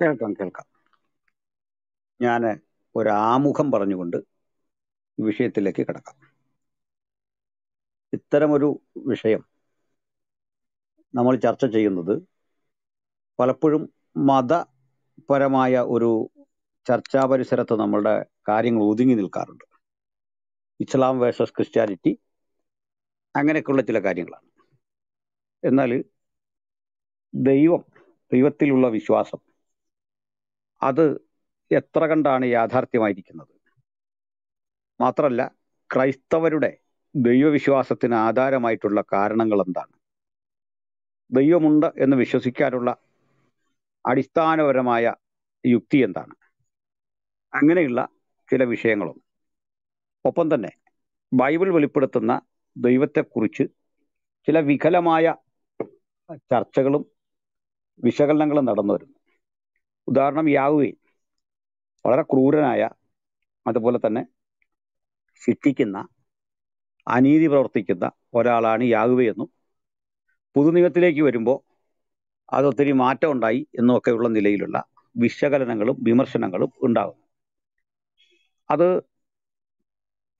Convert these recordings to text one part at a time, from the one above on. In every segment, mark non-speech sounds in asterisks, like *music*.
കേൾക്കാം കേൾക്കാം ഞാൻ ഒരു ആമുഖം പറഞ്ഞുകൊണ്ട് വിഷയത്തിലേക്ക് കിടക്കാം ഇത്തരമൊരു വിഷയം നമ്മൾ ചർച്ച ചെയ്യുന്നത് പലപ്പോഴും മതപരമായ ഒരു ചർച്ചാ പരിസരത്ത് നമ്മളുടെ കാര്യങ്ങൾ ഒതുങ്ങി നിൽക്കാറുണ്ട് ഇസ്ലാം വേഴ്സസ് ക്രിസ്ത്യാനിറ്റി അങ്ങനെയൊക്കെയുള്ള ചില കാര്യങ്ങളാണ് എന്നാൽ ദൈവം ദൈവത്തിലുള്ള വിശ്വാസം അത് എത്ര കണ്ടാണ് യാഥാർത്ഥ്യമായിരിക്കുന്നത് മാത്രമല്ല ക്രൈസ്തവരുടെ ദൈവവിശ്വാസത്തിന് ആധാരമായിട്ടുള്ള കാരണങ്ങൾ എന്താണ് ദൈവമുണ്ട് എന്ന് വിശ്വസിക്കാനുള്ള അടിസ്ഥാനപരമായ യുക്തി എന്താണ് അങ്ങനെയുള്ള ചില വിഷയങ്ങളും ഒപ്പം തന്നെ ബൈബിൾ വെളിപ്പെടുത്തുന്ന ദൈവത്തെക്കുറിച്ച് ചില വികലമായ ചർച്ചകളും വിശകലനങ്ങളും നടന്നു വരുന്നു ഉദാഹരണം യാഹുവേ വളരെ ക്രൂരനായ അതുപോലെ തന്നെ ശിക്ഷിക്കുന്ന അനീതി പ്രവർത്തിക്കുന്ന ഒരാളാണ് യാഹുവേ എന്നും പുതുനിയമത്തിലേക്ക് വരുമ്പോൾ അതൊത്തിരി മാറ്റം ഉണ്ടായി എന്നൊക്കെയുള്ള നിലയിലുള്ള വിശകലനങ്ങളും വിമർശനങ്ങളും ഉണ്ടാകും അത്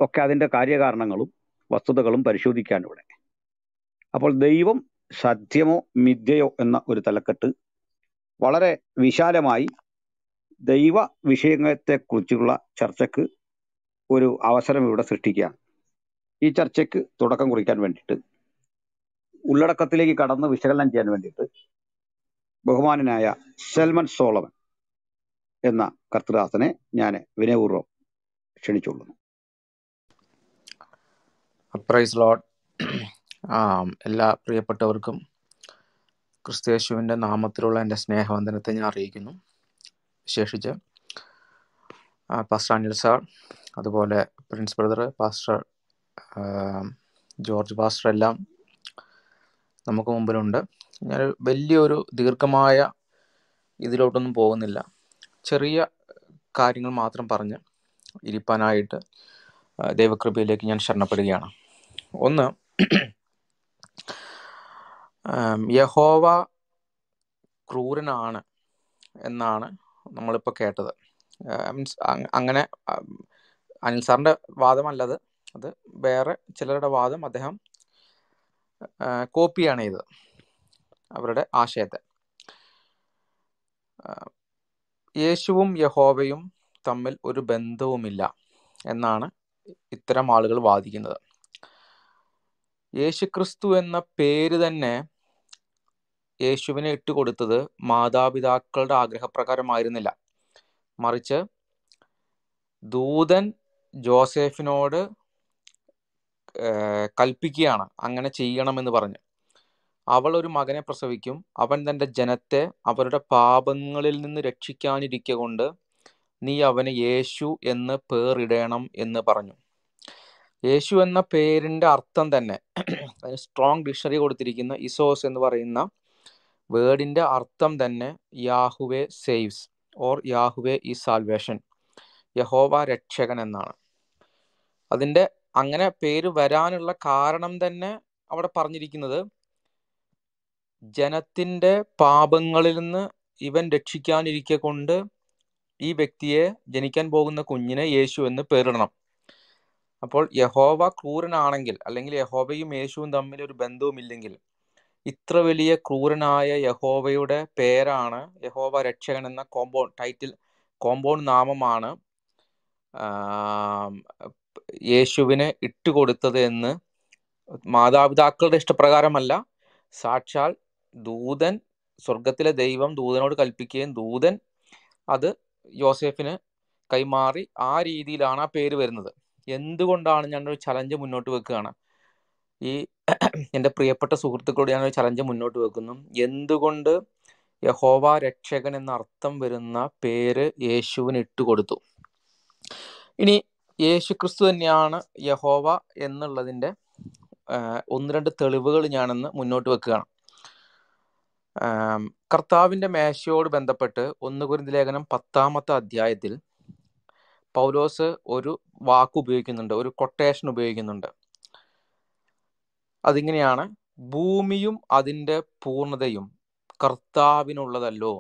ഒക്കെ അതിൻ്റെ കാര്യകാരണങ്ങളും വസ്തുതകളും പരിശോധിക്കാൻ ഇവിടെ അപ്പോൾ ദൈവം സത്യമോ മിഥ്യയോ എന്ന ഒരു തലക്കെട്ട് വളരെ വിശാലമായി ദൈവ വിഷയത്തെക്കുറിച്ചുള്ള ചർച്ചയ്ക്ക് ഒരു അവസരം ഇവിടെ സൃഷ്ടിക്കുകയാണ് ഈ ചർച്ചയ്ക്ക് തുടക്കം കുറിക്കാൻ വേണ്ടിയിട്ട് ഉള്ളടക്കത്തിലേക്ക് കടന്ന് വിശകലനം ചെയ്യാൻ വേണ്ടിയിട്ട് ബഹുമാനനായ സെൽമൻ സോളമൻ എന്ന കർത്തദാസനെ ഞാൻ വിനയപൂർവ്വം ക്ഷണിച്ചുകൊള്ളുന്നു പ്രൈസ് ലോഡ് *clears throat* എല്ലാ പ്രിയപ്പെട്ടവർക്കും ക്രിസ്തയേശുവിൻ്റെ നാമത്തിലുള്ള എൻ്റെ സ്നേഹവന്ദനത്തെ ഞാൻ അറിയിക്കുന്നു വിശേഷിച്ച് പാസ്റ്റർ അനിൽ സാർ അതുപോലെ Prince brother pastor George pastor എല്ലാം നമുക്ക് മുമ്പിലുണ്ട് ഞാൻ വലിയൊരു ദീർഘമായ ഇതിലോട്ടൊന്നും പോകുന്നില്ല ചെറിയ കാര്യങ്ങൾ മാത്രം പറഞ്ഞ് ഇരിപ്പാനായിട്ട് ദൈവകൃപയിലേക്ക് ഞാൻ ശരണപ്പെടുകയാണ് ഒന്ന് യഹോവ ക്രൂരനാണ് എന്നാണ് നമ്മളിപ്പോൾ കേട്ടത് മീൻസ് അങ്ങനെ അനിൽ സാറിൻ്റെ വാദമല്ലത് അത് വേറെ ചിലരുടെ വാദം അദ്ദേഹം കോപ്പിയാണ് ചെയ്തത് അവരുടെ ആശയത്തെ യേശുവും യഹോവയും തമ്മിൽ ഒരു ബന്ധവുമില്ല എന്നാണ് ഇത്തരം ആളുകൾ വാദിക്കുന്നത് യേശുക്രിസ്തു എന്ന പേര് തന്നെ യേശുവിനെ ഇട്ടുകൊടുത്തത് മാതാപിതാക്കളുടെ ആഗ്രഹപ്രകാരമായിരുന്നില്ല മറിച്ച് ദൂതൻ ജോസേഫിനോട് കൽപ്പിക്കുകയാണ് അങ്ങനെ ചെയ്യണമെന്ന് പറഞ്ഞ് അവൾ ഒരു മകനെ പ്രസവിക്കും അവൻ തൻ്റെ ജനത്തെ അവരുടെ പാപങ്ങളിൽ നിന്ന് രക്ഷിക്കാനിരിക്കെ കൊണ്ട് നീ അവന് യേശു എന്ന് പേറിടേണം എന്ന് പറഞ്ഞു യേശു എന്ന പേരിൻ്റെ അർത്ഥം തന്നെ സ്ട്രോങ് ഡിക്ഷണറി കൊടുത്തിരിക്കുന്ന ഇസോസ് എന്ന് പറയുന്ന വേർഡിൻ്റെ അർത്ഥം തന്നെ യാഹുവേ സേവ്സ് ഓർ യാഹുവേ ഈ സാൽവേഷൻ യഹോവ രക്ഷകൻ എന്നാണ് അതിൻ്റെ അങ്ങനെ പേര് വരാനുള്ള കാരണം തന്നെ അവിടെ പറഞ്ഞിരിക്കുന്നത് ജനത്തിൻ്റെ പാപങ്ങളിൽ നിന്ന് ഇവൻ രക്ഷിക്കാനിരിക്കെ കൊണ്ട് ഈ വ്യക്തിയെ ജനിക്കാൻ പോകുന്ന കുഞ്ഞിനെ യേശു എന്ന് പേരിടണം അപ്പോൾ യഹോവ ക്രൂരനാണെങ്കിൽ അല്ലെങ്കിൽ യഹോവയും യേശുവും തമ്മിൽ ഒരു ബന്ധവുമില്ലെങ്കിൽ ഇത്ര വലിയ ക്രൂരനായ യഹോവയുടെ പേരാണ് യഹോവ രക്ഷകൻ എന്ന കോമ്പൗണ്ട് ടൈറ്റിൽ കോമ്പൗണ്ട് നാമമാണ് യേശുവിന് ഇട്ടുകൊടുത്തത് എന്ന് മാതാപിതാക്കളുടെ ഇഷ്ടപ്രകാരമല്ല സാക്ഷാൽ ദൂതൻ സ്വർഗത്തിലെ ദൈവം ദൂതനോട് കൽപ്പിക്കുകയും ദൂതൻ അത് യോസെഫിന് കൈമാറി ആ രീതിയിലാണ് ആ പേര് വരുന്നത് എന്തുകൊണ്ടാണ് ഞാനൊരു ചലഞ്ച് മുന്നോട്ട് വെക്കുകയാണ് ഈ എൻ്റെ പ്രിയപ്പെട്ട സുഹൃത്തുക്കളോട് ഞാൻ ഒരു ചലഞ്ച് മുന്നോട്ട് വെക്കുന്നു എന്തുകൊണ്ട് യഹോവ രക്ഷകൻ എന്ന അർത്ഥം വരുന്ന പേര് യേശുവിന് ഇട്ടുകൊടുത്തു ഇനി യേശു ക്രിസ്തു തന്നെയാണ് യഹോവ എന്നുള്ളതിൻ്റെ ഒന്ന് രണ്ട് തെളിവുകൾ ഞാനെന്ന് മുന്നോട്ട് വെക്കുകയാണ് കർത്താവിൻ്റെ മേശയോട് ബന്ധപ്പെട്ട് ഒന്ന് കുരുന്ന് ലേഖനം പത്താമത്തെ അധ്യായത്തിൽ പൗലോസ് ഒരു വാക്ക് ഉപയോഗിക്കുന്നുണ്ട് ഒരു കൊട്ടേഷൻ ഉപയോഗിക്കുന്നുണ്ട് അതിങ്ങനെയാണ് ഭൂമിയും അതിൻ്റെ പൂർണ്ണതയും കർത്താവിനുള്ളതല്ലോ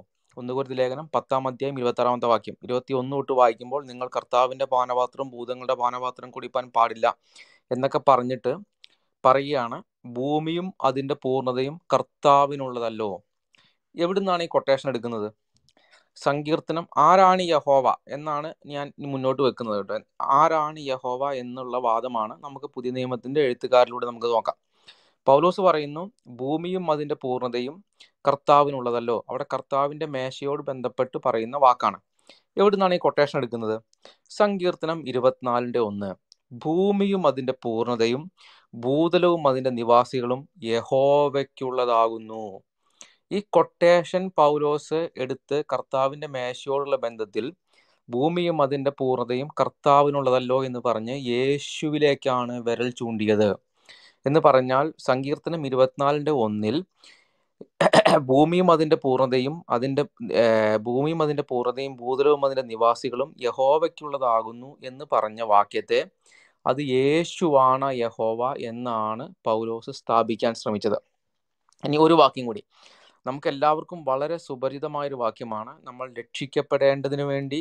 ഒന്നുകുരുത്തി ലേഖനം പത്താം അധ്യായം ഇരുപത്താറാമത്തെ വാക്യം ഇരുപത്തി ഒന്ന് തൊട്ട് വായിക്കുമ്പോൾ നിങ്ങൾ കർത്താവിൻ്റെ പാനപാത്രം ഭൂതങ്ങളുടെ പാനപാത്രം കുടിപ്പാൻ പാടില്ല എന്നൊക്കെ പറഞ്ഞിട്ട് പറയുകയാണ് ഭൂമിയും അതിൻ്റെ പൂർണ്ണതയും കർത്താവിനുള്ളതല്ലോ എവിടുന്നാണ് ഈ കൊട്ടേഷൻ എടുക്കുന്നത് സങ്കീർത്തനം ആരാണ് യഹോവ എന്നാണ് ഞാൻ മുന്നോട്ട് വെക്കുന്നത് കേട്ടോ ആരാണ് യഹോവ എന്നുള്ള വാദമാണ് നമുക്ക് പുതിയ നിയമത്തിന്റെ എഴുത്തുകാരിലൂടെ നമുക്ക് നോക്കാം പൗലോസ് പറയുന്നു ഭൂമിയും അതിൻ്റെ പൂർണ്ണതയും കർത്താവിനുള്ളതല്ലോ അവിടെ കർത്താവിൻ്റെ മേശയോട് ബന്ധപ്പെട്ട് പറയുന്ന വാക്കാണ് എവിടുന്നാണ് ഈ കൊട്ടേഷൻ എടുക്കുന്നത് സങ്കീർത്തനം ഇരുപത്തിനാലിൻ്റെ ഒന്ന് ഭൂമിയും അതിൻ്റെ പൂർണ്ണതയും ഭൂതലവും അതിൻ്റെ നിവാസികളും യഹോവയ്ക്കുള്ളതാകുന്നു ഈ കൊട്ടേഷൻ പൗലോസ് എടുത്ത് കർത്താവിൻ്റെ മേശയോടുള്ള ബന്ധത്തിൽ ഭൂമിയും അതിൻ്റെ പൂർണ്ണതയും കർത്താവിനുള്ളതല്ലോ എന്ന് പറഞ്ഞ് യേശുവിലേക്കാണ് വിരൽ ചൂണ്ടിയത് എന്ന് പറഞ്ഞാൽ സങ്കീർത്തനം ഇരുപത്തിനാലിൻ്റെ ഒന്നിൽ ഭൂമിയും അതിൻ്റെ പൂർണ്ണതയും അതിൻ്റെ ഭൂമിയും അതിൻ്റെ പൂർണ്ണതയും ഭൂതലവും അതിൻ്റെ നിവാസികളും യഹോവയ്ക്കുള്ളതാകുന്നു എന്ന് പറഞ്ഞ വാക്യത്തെ അത് യേശുവാണ യഹോവ എന്നാണ് പൗലോസ് സ്ഥാപിക്കാൻ ശ്രമിച്ചത് ഇനി ഒരു വാക്യം കൂടി നമുക്ക് എല്ലാവർക്കും വളരെ സുപരിതമായൊരു വാക്യമാണ് നമ്മൾ രക്ഷിക്കപ്പെടേണ്ടതിനു വേണ്ടി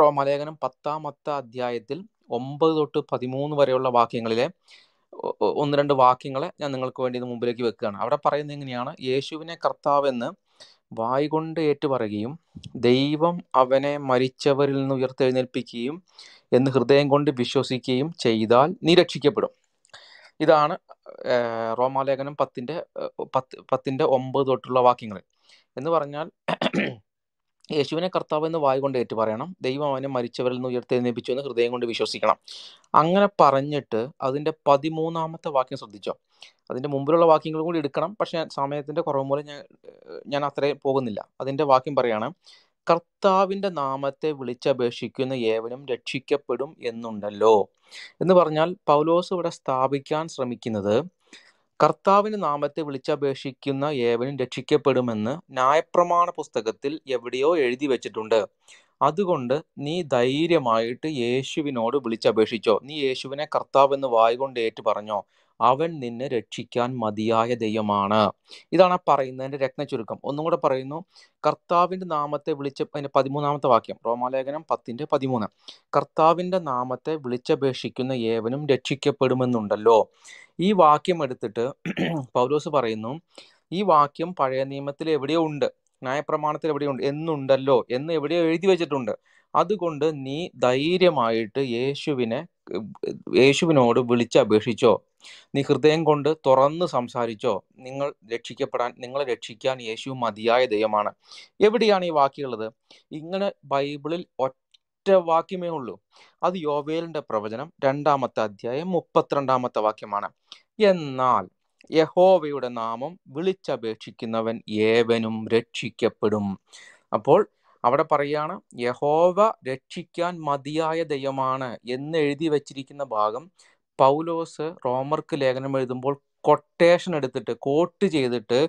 റോമലേഖനം പത്താമത്തെ അധ്യായത്തിൽ ഒമ്പത് തൊട്ട് പതിമൂന്ന് വരെയുള്ള വാക്യങ്ങളിലെ ഒന്ന് രണ്ട് വാക്യങ്ങളെ ഞാൻ നിങ്ങൾക്ക് വേണ്ടി ഇത് മുമ്പിലേക്ക് വെക്കുകയാണ് അവിടെ പറയുന്നത് എങ്ങനെയാണ് യേശുവിനെ കർത്താവെന്ന് വായികൊണ്ട് ഏറ്റുപറയുകയും ദൈവം അവനെ മരിച്ചവരിൽ നിന്ന് ഉയർത്തെഴുന്നേൽപ്പിക്കുകയും എന്ന് ഹൃദയം കൊണ്ട് വിശ്വസിക്കുകയും ചെയ്താൽ നിരക്ഷിക്കപ്പെടും രക്ഷിക്കപ്പെടും ഇതാണ് റോമാലേഖനം പത്തിൻ്റെ പത്ത് പത്തിൻ്റെ ഒമ്പത് തൊട്ടുള്ള വാക്യങ്ങൾ എന്ന് പറഞ്ഞാൽ യേശുവിനെ കർത്താവ് എന്ന് കൊണ്ട് ഏറ്റു പറയണം ദൈവം അവനെ മരിച്ചവരിൽ നിന്ന് ഉയർത്തെഴുന്നേപ്പിച്ചു എന്ന് ഹൃദയം കൊണ്ട് വിശ്വസിക്കണം അങ്ങനെ പറഞ്ഞിട്ട് അതിൻ്റെ പതിമൂന്നാമത്തെ വാക്യം ശ്രദ്ധിച്ചോ അതിൻ്റെ മുമ്പിലുള്ള വാക്യങ്ങളും കൂടി എടുക്കണം പക്ഷേ സമയത്തിൻ്റെ കുറവ് മൂലം ഞാൻ ഞാൻ അത്രേ പോകുന്നില്ല അതിൻ്റെ വാക്യം പറയാണ് കർത്താവിൻ്റെ നാമത്തെ വിളിച്ചപേക്ഷിക്കുന്ന ഏവനും രക്ഷിക്കപ്പെടും എന്നുണ്ടല്ലോ എന്ന് പറഞ്ഞാൽ പൗലോസ് ഇവിടെ സ്ഥാപിക്കാൻ ശ്രമിക്കുന്നത് കർത്താവിൻ്റെ നാമത്തെ വിളിച്ചപേക്ഷിക്കുന്ന ഏവനും രക്ഷിക്കപ്പെടുമെന്ന് ന്യായപ്രമാണ പുസ്തകത്തിൽ എവിടെയോ എഴുതി വെച്ചിട്ടുണ്ട് അതുകൊണ്ട് നീ ധൈര്യമായിട്ട് യേശുവിനോട് വിളിച്ചപേക്ഷിച്ചോ നീ യേശുവിനെ കർത്താവ് എന്ന് വായികൊണ്ട് ഏറ്റു പറഞ്ഞോ അവൻ നിന്നെ രക്ഷിക്കാൻ മതിയായ ദൈവമാണ് ഇതാണ് പറയുന്നതിൻ്റെ രത്ന ചുരുക്കം ഒന്നും കൂടെ പറയുന്നു കർത്താവിൻ്റെ നാമത്തെ വിളിച്ച അതിൻ്റെ പതിമൂന്നാമത്തെ വാക്യം റോമാലേഖനം പത്തിൻ്റെ പതിമൂന്ന് കർത്താവിൻ്റെ നാമത്തെ വിളിച്ചപേക്ഷിക്കുന്ന ഏവനും രക്ഷിക്കപ്പെടുമെന്നുണ്ടല്ലോ ഈ വാക്യം എടുത്തിട്ട് *clears throat* പൗലോസ് പറയുന്നു ഈ വാക്യം പഴയ നിയമത്തിൽ എവിടെയോ ഉണ്ട് ന്യായപ്രമാണത്തിൽ എവിടെയോ ഉണ്ട് എന്നുണ്ടല്ലോ എന്ന് എവിടെയോ എഴുതി വെച്ചിട്ടുണ്ട് അതുകൊണ്ട് നീ ധൈര്യമായിട്ട് യേശുവിനെ യേശുവിനോട് വിളിച്ചപേക്ഷിച്ചോ നീ ഹൃദയം കൊണ്ട് തുറന്ന് സംസാരിച്ചോ നിങ്ങൾ രക്ഷിക്കപ്പെടാൻ നിങ്ങളെ രക്ഷിക്കാൻ യേശു മതിയായ ദൈവമാണ് എവിടെയാണ് ഈ വാക്കിയുള്ളത് ഇങ്ങനെ ബൈബിളിൽ ഒറ്റ ഒറ്റ വാക്യമേ ഉള്ളൂ അത് യോവേലിന്റെ പ്രവചനം രണ്ടാമത്തെ അധ്യായം മുപ്പത്തിരണ്ടാമത്തെ വാക്യമാണ് എന്നാൽ യഹോവയുടെ നാമം വിളിച്ചപേക്ഷിക്കുന്നവൻ ഏവനും രക്ഷിക്കപ്പെടും അപ്പോൾ അവിടെ പറയാണ് യഹോവ രക്ഷിക്കാൻ മതിയായ ദൈവമാണ് എന്ന് എഴുതി വച്ചിരിക്കുന്ന ഭാഗം പൗലോസ് റോമർക്ക് ലേഖനം എഴുതുമ്പോൾ കൊട്ടേഷൻ എടുത്തിട്ട് കോട്ട് ചെയ്തിട്ട്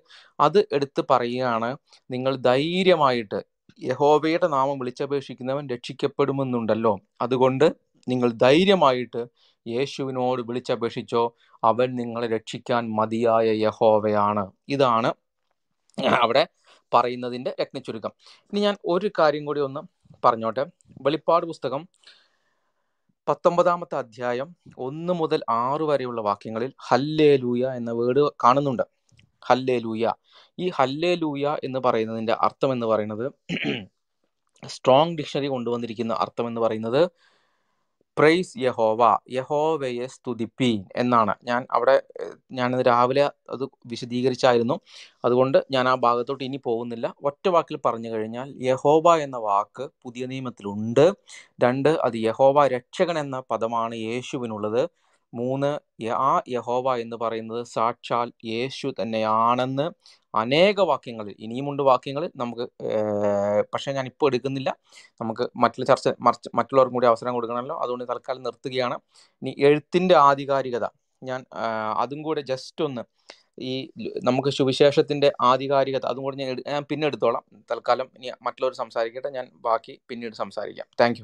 അത് എടുത്ത് പറയുകയാണ് നിങ്ങൾ ധൈര്യമായിട്ട് യഹോവയുടെ നാമം വിളിച്ചപേക്ഷിക്കുന്നവൻ രക്ഷിക്കപ്പെടുമെന്നുണ്ടല്ലോ അതുകൊണ്ട് നിങ്ങൾ ധൈര്യമായിട്ട് യേശുവിനോട് വിളിച്ചപേക്ഷിച്ചോ അവൻ നിങ്ങളെ രക്ഷിക്കാൻ മതിയായ യഹോവയാണ് ഇതാണ് അവിടെ പറയുന്നതിൻ്റെ രത്നച്ചുരുക്കം ഇനി ഞാൻ ഒരു കാര്യം കൂടി ഒന്ന് പറഞ്ഞോട്ടെ വെളിപ്പാട് പുസ്തകം പത്തൊമ്പതാമത്തെ അധ്യായം ഒന്ന് മുതൽ ആറ് വരെയുള്ള വാക്യങ്ങളിൽ ഹല്ലേ ലൂയ എന്ന വേർഡ് കാണുന്നുണ്ട് ഹല്ലേലൂയ ഈ ഹല്ലേലൂയ എന്ന് പറയുന്നതിൻ്റെ അർത്ഥം എന്ന് പറയുന്നത് സ്ട്രോങ് *clears throat* ഡിക്ഷണറി കൊണ്ടുവന്നിരിക്കുന്ന അർത്ഥം എന്ന് പറയുന്നത് പ്രൈസ് യഹോവ യഹോവയെ സ്തുതിപ്പീൻ എന്നാണ് ഞാൻ അവിടെ ഞാനത് രാവിലെ അത് വിശദീകരിച്ചായിരുന്നു അതുകൊണ്ട് ഞാൻ ആ ഭാഗത്തോട്ട് ഇനി പോകുന്നില്ല ഒറ്റ വാക്കിൽ പറഞ്ഞു കഴിഞ്ഞാൽ യഹോവ എന്ന വാക്ക് പുതിയ നിയമത്തിലുണ്ട് രണ്ട് അത് യഹോവ രക്ഷകൻ എന്ന പദമാണ് യേശുവിനുള്ളത് മൂന്ന് ആ യഹോവ എന്ന് പറയുന്നത് സാക്ഷാൽ യേശു തന്നെയാണെന്ന് അനേക വാക്യങ്ങളിൽ ഇനിയുമുണ്ട് വാക്യങ്ങൾ നമുക്ക് പക്ഷേ ഞാൻ ഇപ്പോൾ എടുക്കുന്നില്ല നമുക്ക് മറ്റുള്ള ചർച്ച മറിച്ച് മറ്റുള്ളവർക്കും കൂടി അവസരം കൊടുക്കണമല്ലോ അതുകൊണ്ട് തൽക്കാലം നിർത്തുകയാണ് ഇനി എഴുത്തിൻ്റെ ആധികാരികത ഞാൻ അതും കൂടെ ജസ്റ്റ് ഒന്ന് ഈ നമുക്ക് സുവിശേഷത്തിന്റെ ആധികാരികത അതും കൂടെ ഞാൻ ഞാൻ പിന്നെ എടുത്തോളാം തൽക്കാലം ഇനി മറ്റുള്ളവർ സംസാരിക്കട്ടെ ഞാൻ ബാക്കി പിന്നീട് സംസാരിക്കാം thank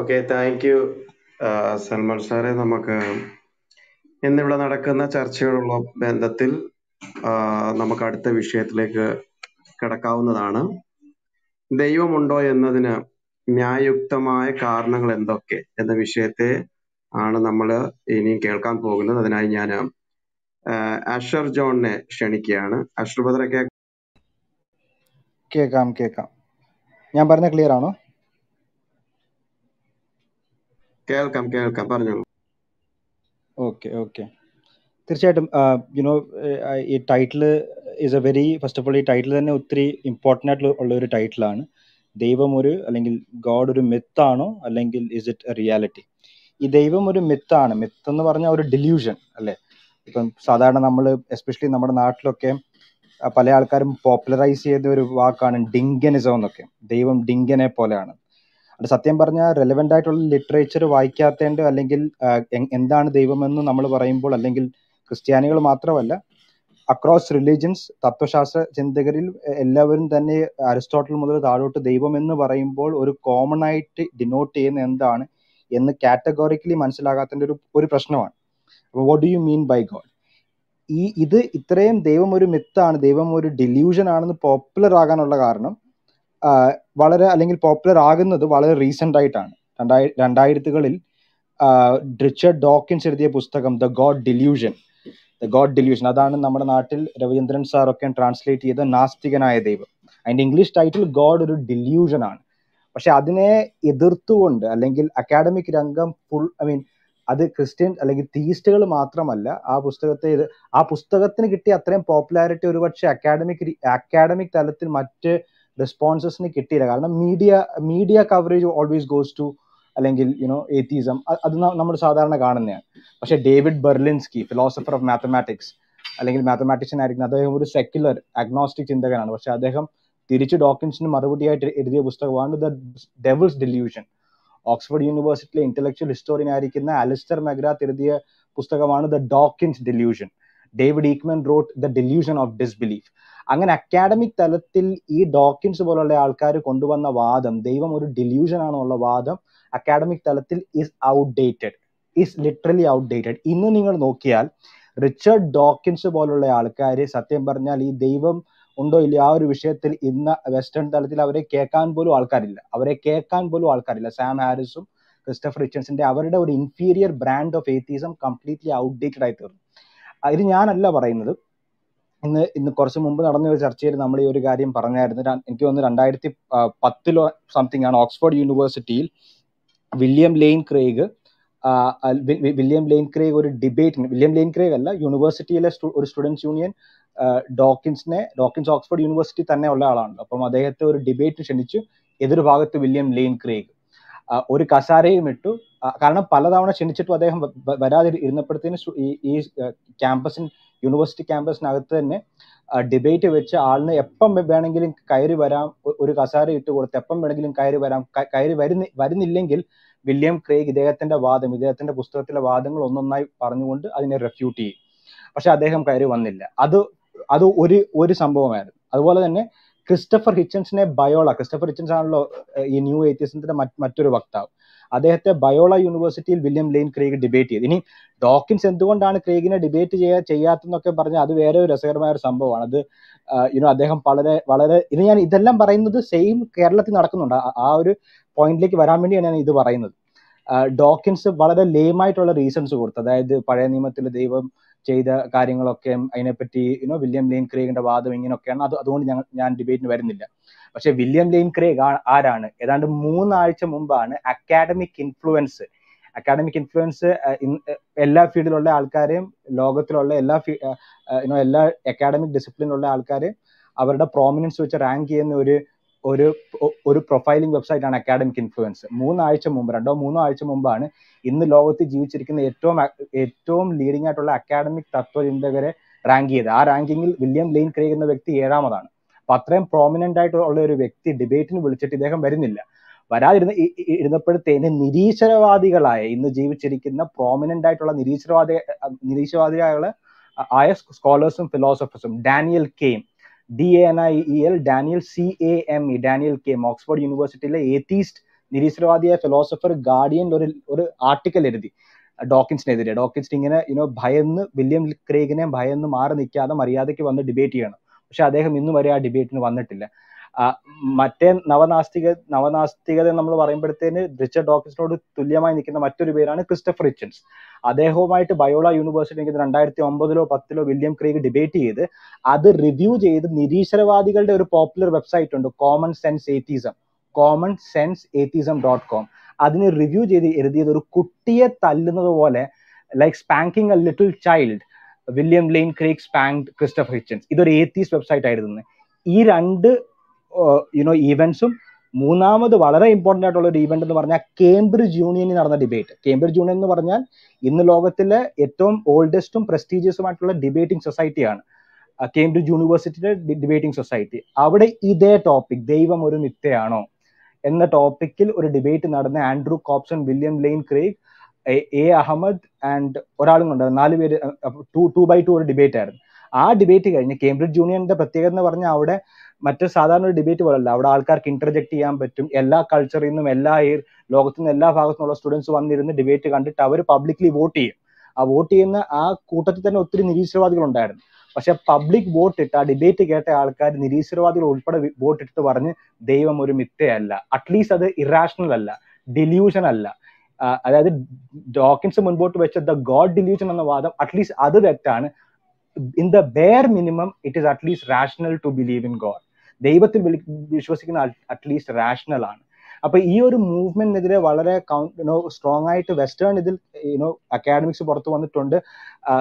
okay thank you Salman സാറെ നമുക്ക് ഇന്നിവിടെ നടക്കുന്ന ചർച്ചകളുള്ള ബന്ധത്തിൽ നമുക്ക് അടുത്ത വിഷയത്തിലേക്ക് കിടക്കാവുന്നതാണ് ദൈവമുണ്ടോ എന്നതിന് ന്യായുക്തമായ കാരണങ്ങൾ എന്തൊക്കെ എന്ന വിഷയത്തെ ആണ് നമ്മൾ ഇനിയും കേൾക്കാൻ പോകുന്നത് അതിനായി ഞാൻ അഷർ ജോണിനെ ക്ഷണിക്കുകയാണ് അഷർ ബദ്രക്കെ കേൾക്കാം കേൾക്കാം ഞാൻ പറഞ്ഞ ക്ലിയർ ആണോ കേൾക്കാം കേൾക്കാം പറഞ്ഞോളൂ ഓക്കെ ഓക്കെ തീർച്ചയായിട്ടും യുനോ ഈ title is a very first of all ഈ ടൈറ്റിൽ തന്നെ ഒത്തിരി ഇമ്പോർട്ടൻ്റ് ആയിട്ട് ഉള്ള ഒരു ടൈറ്റിലാണ് ദൈവം ഒരു അല്ലെങ്കിൽ ഗോഡ് ഒരു മിത്താണോ അല്ലെങ്കിൽ ഇസ് ഇറ്റ് റിയാലിറ്റി ഈ ദൈവം ഒരു മിത്താണ് മിത്ത് എന്ന് പറഞ്ഞാൽ ഒരു ഡില്യൂഷൻ അല്ലേ ഇപ്പം സാധാരണ നമ്മൾ എസ്പെഷ്യലി നമ്മുടെ നാട്ടിലൊക്കെ പല ആൾക്കാരും പോപ്പുലറൈസ് ചെയ്ത ഒരു വാക്കാണ് ഡിങ്കനിസം എന്നൊക്കെ ദൈവം ഡിങ്കനെ പോലെയാണ് സത്യം പറഞ്ഞാൽ റെലവെന്റ് ആയിട്ടുള്ള ലിറ്ററേച്ചർ വായിക്കാത്തതിൻ്റെ അല്ലെങ്കിൽ എന്താണ് ദൈവമെന്ന് നമ്മൾ പറയുമ്പോൾ അല്ലെങ്കിൽ ക്രിസ്ത്യാനികൾ മാത്രമല്ല അക്രോസ് റിലീജിയൻസ് തത്വശാസ്ത്ര ചിന്തകരിൽ എല്ലാവരും തന്നെ അരിസ്റ്റോട്ടൽ മുതൽ താഴോട്ട് ദൈവം എന്ന് പറയുമ്പോൾ ഒരു കോമൺ ആയിട്ട് ഡിനോട്ട് ചെയ്യുന്ന എന്താണ് എന്ന് കാറ്റഗോറിക്കലി മനസ്സിലാകാത്തതിൻ്റെ ഒരു ഒരു പ്രശ്നമാണ് അപ്പോൾ what do you mean by God ഈ ഇത് ഇത്രയും ദൈവം ഒരു മിത്താണ് ദൈവം ഒരു ഡില്യൂഷൻ ആണെന്ന് പോപ്പുലർ ആകാനുള്ള കാരണം വളരെ അല്ലെങ്കിൽ പോപ്പുലർ ആകുന്നത് വളരെ റീസെന്റ് ആയിട്ടാണ് രണ്ടായി രണ്ടായിരത്തുകളിൽ റിച്ചർഡ് ഡോക്കിൻസ് എഴുതിയ പുസ്തകം the God delusion the God delusion അതാണ് നമ്മുടെ നാട്ടിൽ രവിചന്ദ്രൻ സാറൊക്കെ ട്രാൻസ്ലേറ്റ് ചെയ്ത നാസ്തികനായ ദൈവം അതിന്റെ ഇംഗ്ലീഷ് ടൈറ്റിൽ ഗോഡ് ഒരു ഡില്യൂഷൻ ആണ് പക്ഷെ അതിനെ എതിർത്തുകൊണ്ട് അല്ലെങ്കിൽ അക്കാഡമിക് രംഗം ഫുൾ ഐ മീൻ അത് ക്രിസ്ത്യൻ അല്ലെങ്കിൽ തീസ്റ്റുകൾ മാത്രമല്ല ആ പുസ്തകത്തെ ആ പുസ്തകത്തിന് കിട്ടിയ അത്രയും പോപ്പുലാരിറ്റി ഒരുപക്ഷെ അക്കാഡമിക് അക്കാഡമിക് തലത്തിൽ മറ്റ് റെസ്പോൺസസിന് കിട്ടിയില്ല കാരണം media media coverage always goes to അല്ലെങ്കിൽ യുനോ ഏത്തീസം അത് നമ്മൾ സാധാരണ കാണുന്നതാണ് പക്ഷേ David Berlinski philosopher of mathematics അല്ലെങ്കിൽ മാത്തമാറ്റിക്സ് ആയിരിക്കുന്ന അദ്ദേഹം ഒരു സെക്യുലർ അഗ്നോസ്റ്റിക് ചിന്തകനാണ് പക്ഷെ അദ്ദേഹം തിരിച്ച് ഡോക്കിൻസിന് മറുപടിയായിട്ട് എഴുതിയ പുസ്തകമാണ് ദ ഡെവിൾസ് ഡില്യൂഷൻ ഓക്സ്ഫോർഡ് യൂണിവേഴ്സിറ്റിയിലെ ഇന്റലക്ച്വൽ ഹിസ്റ്റോറിയൻ ആയിരിക്കുന്ന അലിസ്റ്റർ മെഗ്രാത്ത് എഴുതിയ പുസ്തകമാണ് the Dawkins delusion David Aikman wrote the delusion of disbelief അങ്ങനെ അക്കാഡമിക് തലത്തിൽ ഈ ഡോക്കിൻസ് പോലുള്ള ആൾക്കാർ കൊണ്ടുവന്ന വാദം ദൈവം ഒരു ഡില്യൂഷൻ ആണെന്നുള്ള വാദം അക്കാഡമിക് തലത്തിൽ is outdated is literally outdated ഇന്ന് നിങ്ങൾ നോക്കിയാൽ റിച്ചർഡ് ഡോക്കിൻസ് പോലുള്ള ആൾക്കാർ സത്യം പറഞ്ഞാൽ ഈ ദൈവം ഉണ്ടോ ഇല്ല ആ ഒരു വിഷയത്തിൽ ഇന്ന് വെസ്റ്റേൺ തലത്തിൽ അവരെ കേൾക്കാൻ പോലും ആൾക്കാരില്ല അവരെ കേൾക്കാൻ പോലും ആൾക്കാരില്ല സാം ഹാരിസും ക്രിസ്റ്റഫർ റിച്ചൻസിന്റെ അവരുടെ ഒരു inferior brand of atheism completely outdated ആയി തീർന്നു ഇത് ഞാനല്ല പറയുന്നത് ഇന്ന് ഇന്ന് കുറച്ച് മുമ്പ് നടന്ന ഒരു ചർച്ചയിൽ നമ്മൾ ഈ ഒരു കാര്യം പറഞ്ഞായിരുന്നു എനിക്ക് തോന്നുന്നു രണ്ടായിരത്തി പത്തിലോ സംതിങ് ആണ് ഓക്സ്ഫോർഡ് യൂണിവേഴ്സിറ്റിയിൽ William Lane Craig William Lane Craig ഒരു ഡിബേറ്റിന് വില്യം ലെയിൻ ക്രേഗ് അല്ല യൂണിവേഴ്സിറ്റിയിലെ ഒരു സ്റ്റുഡൻസ് യൂണിയൻ ഡോക്കിൻസിനെ ഡോക്കിൻസ് ഓക്സ്ഫോർഡ് യൂണിവേഴ്സിറ്റി തന്നെ ഉള്ള ആളാണ് അപ്പം അദ്ദേഹത്തെ ഒരു ഡിബേറ്റ് ക്ഷണിച്ചു എതിർഭാഗത്ത് വില്യം ലെയിൻ ക്രേഗ് ഒരു കസാരയും ഇട്ടു കാരണം പലതവണ ക്ഷണിച്ചിട്ടും അദ്ദേഹം വരാതിരുന്നപ്പോഴത്തേന് ഈ ക്യാമ്പസിന് യൂണിവേഴ്സിറ്റി ക്യാമ്പസിനകത്ത് തന്നെ ഡിബേറ്റ് വെച്ച് ആളിന് എപ്പം വേണമെങ്കിലും കയറി വരാം ഒരു കസാര ഇട്ട് കൊടുത്ത് എപ്പം വേണമെങ്കിലും കയറി വരാം കയറി വരുന്ന വരുന്നില്ലെങ്കിൽ വില്യം ക്രേഗ് ഇദ്ദേഹത്തിന്റെ വാദം ഇദ്ദേഹത്തിന്റെ പുസ്തകത്തിലെ വാദങ്ങൾ ഒന്നൊന്നായി പറഞ്ഞുകൊണ്ട് അതിനെ റെഫ്യൂട്ട് ചെയ്യും പക്ഷെ അദ്ദേഹം കയറി വന്നില്ല അത് അത് ഒരു ഒരു സംഭവമായിരുന്നു അതുപോലെ തന്നെ ക്രിസ്റ്റഫർ ഹിച്ചൻസിനെ ബയോള ക്രിസ്റ്റഫർ ഹിച്ചൻസ് ആണല്ലോ ഈ ന്യൂ എയ്റ്റിസത്തിന്റെ മറ്റൊരു വക്താവ് അദ്ദേഹത്തെ ബയോള യൂണിവേഴ്സിറ്റിയിൽ വില്യം ലെയിൻ ക്രേഗ് ഡിബേറ്റ് ചെയ്തു ഇനി ഡോക്കിൻസ് എന്തുകൊണ്ടാണ് ക്രേഗിനെ ഡിബേറ്റ് ചെയ്യാ ചെയ്യാത്തതെന്നൊക്കെ പറഞ്ഞ അത് വേറെ ഒരു രസകരമായ ഒരു സംഭവമാണ് അത് യുനോ അദ്ദേഹം വളരെ വളരെ ഇനി ഞാൻ ഇതെല്ലാം പറയുന്നത് സെയിം കേരളത്തിൽ നടക്കുന്നുണ്ട് ആ ഒരു പോയിന്റിലേക്ക് വരാൻ വേണ്ടിയാണ് ഞാൻ ഇത് പറയുന്നത് ഡോക്കിൻസ് വളരെ ലെയിമായിട്ടുള്ള റീസൺസ് കൊടുത്തു അതായത് പഴയ നിയമത്തിൽ ദൈവം ചെയ്ത കാര്യങ്ങളൊക്കെ അതിനെപ്പറ്റി യുനോ വില്യം ലെയിൻ ക്രേഗിന്റെ വാദം ഇങ്ങനെയൊക്കെയാണ് അത് അതുകൊണ്ട് ഞങ്ങൾ ഞാൻ ഡിബേറ്റിന് വരുന്നില്ല പക്ഷെ വില്യം ലെയിൻ ക്രേഗ് ആരാണ് ഏതാണ്ട് മൂന്നാഴ്ച മുമ്പാണ് അക്കാഡമിക് ഇൻഫ്ലുവൻസ് അക്കാഡമിക് ഇൻഫ്ലുവൻസ് എല്ലാ ഫീൽഡിലുള്ള ആൾക്കാരെയും ലോകത്തിലുള്ള എല്ലാ യുനോ എല്ലാ അക്കാഡമിക് ഉള്ള ആൾക്കാരെയും അവരുടെ പ്രോമിനൻസ് വെച്ച് റാങ്ക് ചെയ്യുന്ന ഒരു ഒരു ഒരു പ്രൊഫൈലിംഗ് വെബ്സൈറ്റ് ആണ് അക്കാഡമിക് ഇൻഫ്ലുവൻസ് മൂന്നാഴ്ച മുമ്പ് രണ്ടോ മൂന്നോ ആഴ്ച മുമ്പാണ് ഇന്ന് ലോകത്ത് ജീവിച്ചിരിക്കുന്ന ഏറ്റവും ഏറ്റവും ലീഡിംഗ് ആയിട്ടുള്ള അക്കാഡമിക് തത്വചിന്തകരെ റാങ്ക് ചെയ്ത് ആ റാങ്കിങ്ങിൽ വില്യം ലെയിൻ ക്രേഗ് എന്ന വ്യക്തി ഏഴാമതാണ് അപ്പൊ അത്രയും പ്രോമിനന്റ് ആയിട്ടുള്ള ഒരു വ്യക്തി ഡിബേറ്റിന് വിളിച്ചിട്ട് ഇദ്ദേഹം വരുന്നില്ല വരാതിരുന്ന ഇരുന്നപ്പോഴത്തേന് നിരീശ്വരവാദികളായ ഇന്ന് ജീവിച്ചിരിക്കുന്ന പ്രോമിനന്റ് ആയിട്ടുള്ള നിരീശ്വരവാദി നിരീശ്വരവാദികളായ ആയ സ്കോളേഴ്സും ഫിലോസഫേഴ്സും Daniel Came D A N I E L Daniel C A M E Daniel K Oxford യൂണിവേഴ്സിറ്റിയിലെ ഏത്തീസ്റ്റ് നിരീശ്വരവാദിയായ ഫിലോസഫർ ഗാർഡിയൻ ഒരു ഒരു ആർട്ടിക്കൽ എഴുതി ഡോക്കിൻസിനെതിരെ ഡോക്കിൻസ് ഇങ്ങനെ യുനോ ഭയന്ന് വില്യം ക്രേഗിനെ ഭയന്ന് മാറി നിൽക്കാതെ മര്യാദയ്ക്ക് വന്ന് ഡിബേറ്റ് ചെയ്യണം പക്ഷെ അദ്ദേഹം ഇന്നും വരെ ആ ഡിബേറ്റിന് വന്നിട്ടില്ല മറ്റേ നവനാസ്തിക നവനാസ്തികത നമ്മൾ പറയുമ്പോഴത്തേന് റിച്ചർഡ് ഡോക്കിൻസിനോട് തുല്യമായി നിൽക്കുന്ന മറ്റൊരു പേരാണ് ക്രിസ്റ്റഫർ റിച്ചൻസ് അദ്ദേഹവുമായിട്ട് ബയോള യൂണിവേഴ്സിറ്റി എനിക്ക് രണ്ടായിരത്തി ഒമ്പതിലോ പത്തിലോ വില്യം ക്രീഗ് ഡിബേറ്റ് ചെയ്ത് അത് റിവ്യൂ ചെയ്ത് നിരീശ്വരവാദികളുടെ ഒരു പോപ്പുലർ വെബ്സൈറ്റ് ഉണ്ട് common sense atheism common sense atheism dot com അതിന് റിവ്യൂ ചെയ്ത് എഴുതിയത് ഒരു കുട്ടിയെ തല്ലുന്നത് പോലെ like spanking a little child William Lane Craig spank Christopher Hitchens ഇതൊരു ഏത്തീസ് വെബ്സൈറ്റ് ആയിരുന്നു ഈ രണ്ട് യുനോ ഈവൻസും മൂന്നാമത് വളരെ ഇമ്പോർട്ടൻ്റ് ആയിട്ടുള്ള ഒരു ഇവന്റ് എന്ന് പറഞ്ഞാൽ കേംബ്രിഡ്ജ് യൂണിയനിൽ നടന്ന ഡിബേറ്റ് കേംബ്രിഡ്ജ് യൂണിയൻ എന്ന് പറഞ്ഞാൽ ഇന്ന് ലോകത്തിലെ ഏറ്റവും ഓൾഡസ്റ്റും പ്രസ്റ്റീജിയസുമായിട്ടുള്ള ഡിബേറ്റിംഗ് സൊസൈറ്റിയാണ് കേംബ്രിഡ്ജ് യൂണിവേഴ്സിറ്റിയുടെ ഡിബേറ്റിംഗ് സൊസൈറ്റി അവിടെ ഇതേ ടോപ്പിക് ദൈവം ഒരു മിത്തയാണോ എന്ന ടോപ്പിക്കിൽ ഒരു ഡിബേറ്റ് നടന്ന Andrew Copson William Lane Craig A Ahmed and ഒരാളും കൊണ്ടായിരുന്നു നാല് പേര് ടു ടു ബൈ ടു ഒരു ഡിബേറ്റ് ആയിരുന്നു ആ ഡിബേറ്റ് കഴിഞ്ഞ് കേംബ്രിഡ്ജ് യൂണിയന്റെ പ്രത്യേകത എന്ന് പറഞ്ഞാൽ അവിടെ മറ്റു സാധാരണ ഒരു ഡിബേറ്റ് പോലല്ല അവിടെ ആൾക്കാർക്ക് ഇന്റർജക്ട് ചെയ്യാൻ പറ്റും എല്ലാ കൾച്ചറിൽ നിന്നും എല്ലാ ലോകത്തു നിന്ന് എല്ലാ ഭാഗത്തു നിന്നുള്ള സ്റ്റുഡൻസ് വന്നിരുന്ന് ഡിബേറ്റ് കണ്ടിട്ട് അവർ പബ്ലിക്ലി വോട്ട് ചെയ്യും ആ വോട്ട് ചെയ്യുന്ന ആ കൂട്ടത്തിൽ തന്നെ ഒത്തിരി നിരീശ്വരവാദികൾ ഉണ്ടായിരുന്നു പക്ഷെ പബ്ലിക് വോട്ട് ഇട്ട് ആ ഡിബേറ്റ് കേട്ട ആൾക്കാർ നിരീശ്വരവാദികൾ ഉൾപ്പെടെ വോട്ട് ഇട്ടിട്ട് പറഞ്ഞ് ദൈവം ഒരു മിത്തയല്ല അറ്റ്ലീസ്റ്റ് അത് ഇറാഷണൽ അല്ല ഡില്യൂഷൻ അല്ല അതായത് ഡോക്കിൻസ് മുൻപോട്ട് വെച്ച ദ ഗോഡ് ഡില്യൂഷൻ എന്ന വാദം അറ്റ്ലീസ്റ്റ് അത് തെറ്റാണ് in the bare minimum it is at least rational to believe in God ദൈവത്തിൽ വിശ്വസിക്കുന്ന അറ്റ്ലീസ്റ്റ് റാഷണൽ ആണ് അപ്പൊ ഈ ഒരു മൂവ്മെന്റിനെതിരെ വളരെ യുനോ സ്ട്രോങ് ആയിട്ട് വെസ്റ്റേൺ ഇതിൽ യുനോ അക്കാഡമിക്സ് പുറത്തു വന്നിട്ടുണ്ട്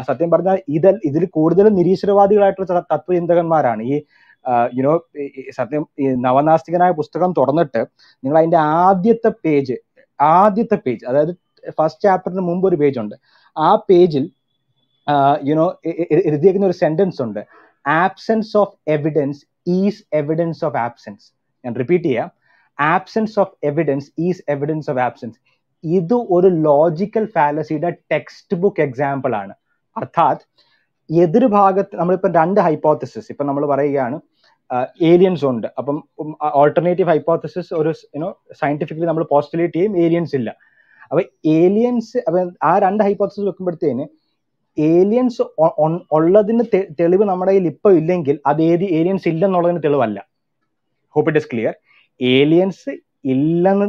സത്യം പറഞ്ഞാൽ ഇതിൽ ഇതിൽ കൂടുതലും നിരീശ്വരവാദികളായിട്ടുള്ള തത്വചിന്തകന്മാരാണ് ഈ യുനോ സത്യം ഈ നവനാസ്തികനായ പുസ്തകം തുറന്നിട്ട് നിങ്ങൾ അതിന്റെ ആദ്യത്തെ പേജ് ആദ്യത്തെ പേജ് അതായത് ഫസ്റ്റ് ചാപ്റ്ററിന് മുമ്പ് ഒരു പേജ് ഉണ്ട് ആ പേജിൽ യുനോ എഴുതിയേക്കുന്ന ഒരു സെന്റൻസ് ഉണ്ട് absence of evidence is evidence of absence ഞാൻ റിപ്പീറ്റ് ചെയ്യാം absence of evidence is evidence of absence ഇത് ഒരു ലോജിക്കൽ ഫാലസിയുടെ ടെക്സ്റ്റ് ബുക്ക് എക്സാമ്പിൾ ആണ് അർത്ഥാത് എതിർഭാഗത്ത് നമ്മളിപ്പോൾ രണ്ട് ഹൈപ്പോത്തസിസ് ഇപ്പം നമ്മൾ പറയുകയാണ് ഏലിയൻസ് ഉണ്ട് അപ്പം ഓൾട്ടർനേറ്റീവ് ഹൈപ്പോത്തസിസ് ഒരു യുനോ സയന്റിഫിക്കലി നമ്മൾ പോസ്റ്റുലേറ്റ് ചെയ്യും ഏലിയൻസ് ഇല്ല അപ്പം ഏലിയൻസ് അപ്പം ആ രണ്ട് ഹൈപ്പോത്തസിസ് വെക്കുമ്പോഴത്തേന് ഏലിയൻസ് ഉള്ളതിന് തെളിവ് നമ്മുടെ കയ്യിൽ ഇപ്പൊ ഇല്ലെങ്കിൽ അത് ഏത് ഏലിയൻസ് ഇല്ലെന്നുള്ളതിന് തെളിവല്ല hope it is clear aliens ഇല്ലെന്ന്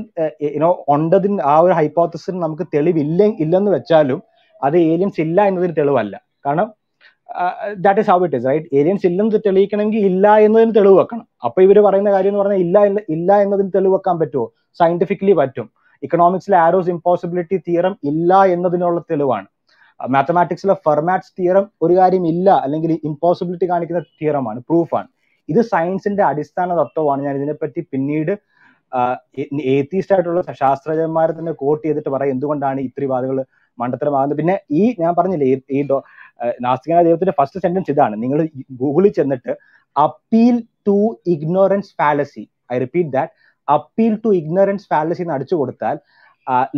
യുനോ ഉണ്ടതിന് ആ ഒരു ഹൈപ്പോത്തസിന് നമുക്ക് തെളിവില്ല ഇല്ലെന്ന് വെച്ചാലും അത് ഏലിയൻസ് ഇല്ല എന്നതിന് തെളിവല്ല കാരണം that is how it is right aliens ഇല്ലെന്ന് തെളിയിക്കണമെങ്കിൽ ഇല്ല എന്നതിന് തെളിവ് വെക്കണം അപ്പൊ ഇവർ പറയുന്ന കാര്യം എന്ന് പറഞ്ഞാൽ ഇല്ല ഇല്ല എന്നതിന് തെളിവ് വെക്കാൻ പറ്റുമോ സയന്റിഫിക്കലി പറ്റും ഇക്കണോമിക്സിലെ ആരോസ് ഇമ്പോസിബിലിറ്റി തീറം ഇല്ല എന്നതിനുള്ള തെളിവാണ് മാത്തമാറ്റിക്സിലെ ഫെർമാറ്റ്സ് തിയറം ഒരു കാര്യം ഇല്ല അല്ലെങ്കിൽ ഇമ്പോസിബിലിറ്റി കാണിക്കുന്ന തിയറമാണ് പ്രൂഫാണ് ഇത് സയൻസിന്റെ അടിസ്ഥാന തത്വമാണ് ഞാൻ ഇതിനെപ്പറ്റി പിന്നീട് ഏത്തീസ്റ്റ് ആയിട്ടുള്ള ശാസ്ത്രജ്ഞന്മാരെ തന്നെ കോട്ട് ചെയ്തിട്ട് പറയും എന്തുകൊണ്ടാണ് ഇത്രയും വാദകൾ മണ്ടത്തരമാകുന്നത് പിന്നെ ഈ ഞാൻ പറഞ്ഞില്ലേ ഈ നാസ്തികനായ ദൈവത്തിന്റെ ഫസ്റ്റ് സെന്റൻസ് ഇതാണ് നിങ്ങൾ ഗൂഗിളിൽ ചെന്നിട്ട് appeal to ignorance fallacy I repeat that appeal to ignorance fallacy എന്ന് അടിച്ചു കൊടുത്താൽ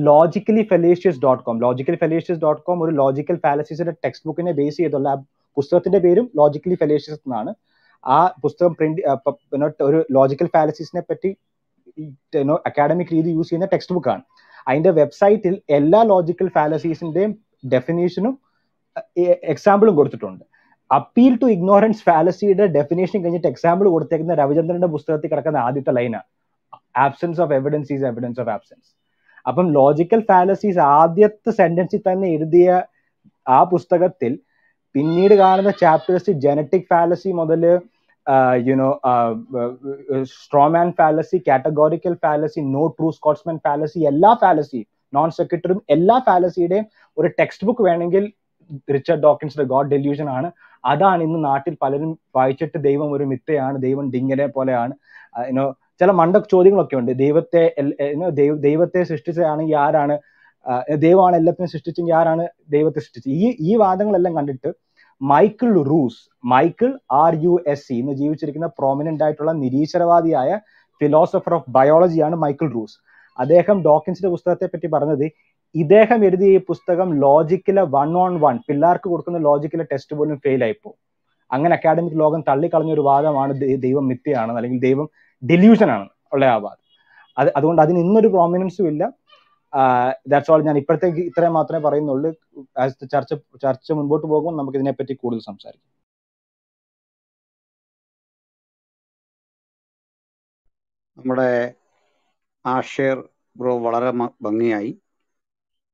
logically fallacious dot com logical fallacious dot com ഒരു ലോജിക്കൽ ഫാലസീസിന്റെ ടെക്സ്റ്റ് ബുക്കിനെ ബേസ് ചെയ്തുള്ള ആ പുസ്തകത്തിന്റെ പേരും ലോജിക്കലി ഫെലേഷ്യസ് എന്നാണ് ആ പുസ്തകം പ്രിന്റ് ഒരു ലോജിക്കൽ ഫാലസീസിനെ പറ്റി അക്കാഡമിക് രീതി യൂസ് ചെയ്യുന്ന ടെക്സ്റ്റ് ബുക്കാണ് അതിന്റെ വെബ്സൈറ്റിൽ എല്ലാ ലോജിക്കൽ ഫാലസീസിന്റെയും ഡെഫിനേഷനും എക്സാമ്പിളും കൊടുത്തിട്ടുണ്ട് അപ്പീൽ ടു ഇഗ്നോറൻസ് ഫാലസിയുടെ ഡെഫിനേഷൻ കഴിഞ്ഞിട്ട് എക്സാമ്പിൾ കൊടുത്തേക്കുന്ന രവിചന്ദ്രന്റെ പുസ്തകത്തിൽ കിടക്കുന്ന ആദ്യത്തെ ലൈനാണ് absence of evidence is evidence of absence അപ്പം ലോജിക്കൽ ഫാലസീസ് ആദ്യത്തെ സെന്റൻസിൽ തന്നെ എഴുതിയ ആ പുസ്തകത്തിൽ പിന്നീട് കാണുന്ന ചാപ്റ്റേഴ്സ് ജനറ്റിക് ഫാലസി മുതൽ you know strawman fallacy categorical fallacy no true Scotsman fallacy എല്ലാ ഫാലസിയും നോൺ സെക്രട്ടറിയും എല്ലാ ഫാലസിയുടെയും ഒരു ടെക്സ്റ്റ് ബുക്ക് വേണമെങ്കിൽ റിച്ചർഡ് ഡോക്കിൻസിന്റെ ഗോഡ് ഡെല്യൂഷൻ ആണ് അതാണ് ഇന്ന് നാട്ടിൽ പലരും വായിച്ചിട്ട് ദൈവം ഒരു മിത്തയാണ് ദൈവം ഡിങ്ങനെ പോലെയാണ് യുനോ ചില മണ്ട ചോദ്യങ്ങളൊക്കെ ഉണ്ട് ദൈവത്തെ ദൈവത്തെ സൃഷ്ടിച്ചതാണെങ്കിൽ ആരാണ് ദൈവമാണ് എല്ലാത്തിനും സൃഷ്ടിച്ചെങ്കിൽ ആരാണ് ദൈവത്തെ സൃഷ്ടിച്ചത് ഈ ഈ വാദങ്ങളെല്ലാം കണ്ടിട്ട് Michael Ruse Michael R U S C ഇന്ന് ജീവിച്ചിരിക്കുന്ന പ്രോമിനന്റ് ആയിട്ടുള്ള നിരീശ്വരവാദിയായ ഫിലോസഫർ ഓഫ് ബയോളജിയാണ് മൈക്കിൾ റൂസ് അദ്ദേഹം ഡോക്കിൻസിന്റെ പുസ്തകത്തെ പറ്റി പറഞ്ഞത് ഇദ്ദേഹം എഴുതിയ ഈ പുസ്തകം ലോജിക്കിലെ വൺ ഓൺ വൺ പിള്ളേർക്ക് കൊടുക്കുന്ന ലോജിക്കിലെ ടെസ്റ്റ് പോലും ഫെയിൽ ആയിപ്പോ അങ്ങനെ അക്കാഡമിക് ലോകം തള്ളിക്കളഞ്ഞ ഒരു വാദമാണ് ദൈവം മിഥ്യയാണ് അല്ലെങ്കിൽ ദൈവം ഡെല്യൂഷനാണ് ഉള്ള വാദം അത് അതുകൊണ്ട് അതിന് ഇന്നൊരു പ്രോമിനൻസും ഇല്ല ദാറ്റ്സ് ഓൾ ഞാൻ ഇപ്പോഴത്തേക്ക് ഇത്രയും മാത്രമേ പറയുന്നുള്ളൂ ചർച്ച ചർച്ച മുൻപോട്ട് പോകുമ്പോൾ നമുക്ക് ഇതിനെപ്പറ്റി കൂടുതൽ സംസാരിക്കാം നമ്മുടെ ആഷേർ ബ്രോ വളരെ ഭംഗിയായി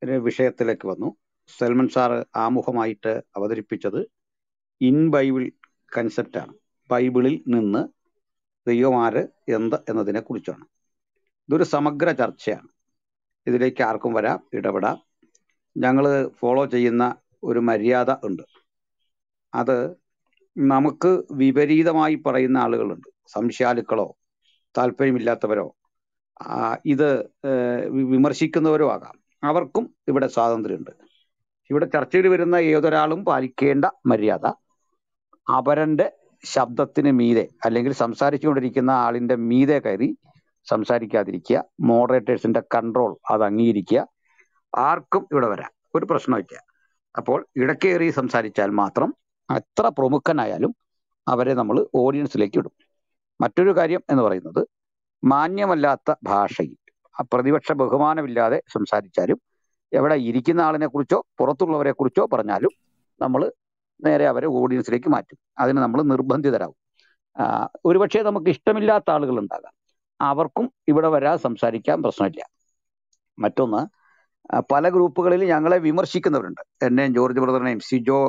ഒരു വിഷയത്തിലേക്ക് വന്നു സെൽമൻ സാർ ആമുഖമായിട്ട് അവതരിപ്പിച്ചത് ഇൻ ബൈബിൾ കൺസെപ്റ്റാണ് ബൈബിളിൽ നിന്ന് ദൈവമാര് എന്ത് എന്നതിനെക്കുറിച്ചാണ് ഇതൊരു സമഗ്ര ചർച്ചയാണ് ഇതിലേക്ക് ആർക്കും വരാം ഇടപെടാം ഞങ്ങൾ ഫോളോ ചെയ്യുന്ന ഒരു മര്യാദ ഉണ്ട് അത് നമുക്ക് വിപരീതമായി പറയുന്ന ആളുകളുണ്ട് സംശയാലുക്കളോ താല്പര്യമില്ലാത്തവരോ ഇത് വിമർശിക്കുന്നവരോ ആകാം അവർക്കും ഇവിടെ സ്വാതന്ത്ര്യമുണ്ട് ഇവിടെ ചർച്ചയിൽ വരുന്ന ഏതൊരാളും പാലിക്കേണ്ട മര്യാദ അപരൻ്റെ ശബ്ദത്തിന് മീതെ അല്ലെങ്കിൽ സംസാരിച്ചുകൊണ്ടിരിക്കുന്ന ആളിൻ്റെ മീതെ കയറി സംസാരിക്കാതിരിക്കുക മോഡറേറ്റേഴ്സിൻ്റെ കൺട്രോൾ അത് അംഗീകരിക്കുക ആർക്കും ഇവിടെ വരാം ഒരു പ്രശ്നമില്ല അപ്പോൾ ഇടക്കേറി സംസാരിച്ചാൽ മാത്രം എത്ര പ്രമുഖനായാലും അവരെ നമ്മൾ ഓഡിയൻസിലേക്ക് ഇടും മറ്റൊരു കാര്യം എന്ന് പറയുന്നത് മാന്യമല്ലാത്ത ഭാഷയിൽ പ്രതിപക്ഷ ബഹുമാനമില്ലാതെ സംസാരിച്ചാലും എവിടെ ഇരിക്കുന്ന ആളിനെ കുറിച്ചോ പുറത്തുള്ളവരെ കുറിച്ചോ പറഞ്ഞാലും നമ്മൾ നേരെ അവരെ ഓഡിയൻസിലേക്ക് മാറ്റും അതിന് നമ്മൾ നിർബന്ധിതരാകും ഒരുപക്ഷെ നമുക്ക് ഇഷ്ടമില്ലാത്ത ആളുകൾ ഉണ്ടാകാം അവർക്കും ഇവിടെ വരാൻ സംസാരിക്കാൻ പ്രശ്നമില്ല മറ്റൊന്ന് പല ഗ്രൂപ്പുകളിൽ ഞങ്ങളെ വിമർശിക്കുന്നവരുണ്ട് എന്നെയും ജോർജ് ബ്രദറിനെയും സിജോ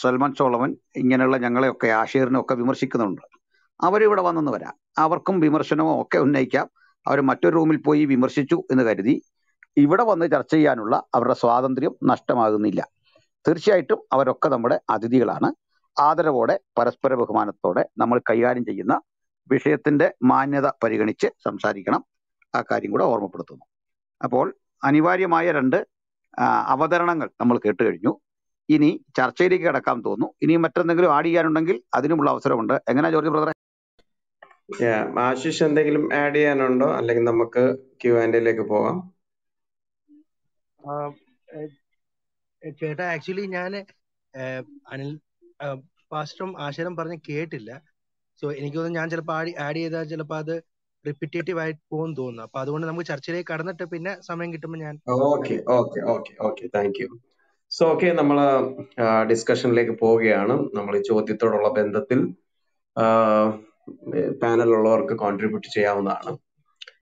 സൽമാൻ സോളമൻ ഇങ്ങനെയുള്ള ഞങ്ങളെയൊക്കെ ആഷീറിനെയൊക്കെ വിമർശിക്കുന്നുണ്ട് അവരിവിടെ വന്നെന്ന് വരാം അവർക്കും വിമർശനമോ ഒക്കെ ഉന്നയിക്കാം അവർ മറ്റൊരു റൂമിൽ പോയി വിമർശിച്ചു എന്ന് കരുതി ഇവിടെ വന്ന് ചർച്ച ചെയ്യാനുള്ള അവരുടെ സ്വാതന്ത്ര്യം നഷ്ടമാകുന്നില്ല തീർച്ചയായിട്ടും അവരൊക്കെ നമ്മുടെ അതിഥികളാണ് ആദരവോടെ പരസ്പര ബഹുമാനത്തോടെ നമ്മൾ കൈകാര്യം ചെയ്യുന്ന വിഷയത്തിന്റെ മാന്യത പരിഗണിച്ച് സംസാരിക്കണം ആ കാര്യം കൂടെ ഓർമ്മപ്പെടുത്തുന്നു അപ്പോൾ അനിവാര്യമായ രണ്ട് അവതരണങ്ങൾ നമ്മൾ കേട്ട് കഴിഞ്ഞു ഇനി ചർച്ചയിലേക്ക് കിടക്കാൻ തോന്നുന്നു ഇനി മറ്റെന്തെങ്കിലും ആഡ് ചെയ്യാനുണ്ടെങ്കിൽ അതിനുമുള്ള അവസരമുണ്ട് എങ്ങനെയാ ജോർജ് ബ്രദറെ ആശിഷ് എന്തെങ്കിലും ആഡ് ചെയ്യാനുണ്ടോ അല്ലെങ്കിൽ നമുക്ക് ക്യൂ ആൻഡിലേക്ക് പോകാം ചേട്ടാ ആക്ച്വലി ഞാൻ അനിൽ പാസ്റ്ററും ആശാരം പറഞ്ഞ് കേട്ടില്ല സോ എനിക്ക് തോന്നുന്നു ഞാൻ ചിലപ്പോൾ ആഡ് ചെയ്താൽ ചിലപ്പോൾ അത് റിപ്പീറ്റേറ്റീവ് ആയി പോകും തോന്നുന്നു അപ്പൊ അതുകൊണ്ട് നമുക്ക് ചർച്ചയിലേക്ക് കടന്നിട്ട് പിന്നെ സമയം കിട്ടുമ്പോൾ ഞാൻ okay okay okay okay thank you so okay നമ്മൾ ഡിസ്കഷനിലേക്ക് പോവുകയാണ് നമ്മൾ ഈ ചോദ്യത്തോടുള്ള ബന്ധത്തിൽ പാനലുള്ളവർക്ക് കോൺട്രിബ്യൂട്ട് ചെയ്യാവുന്നതാണ്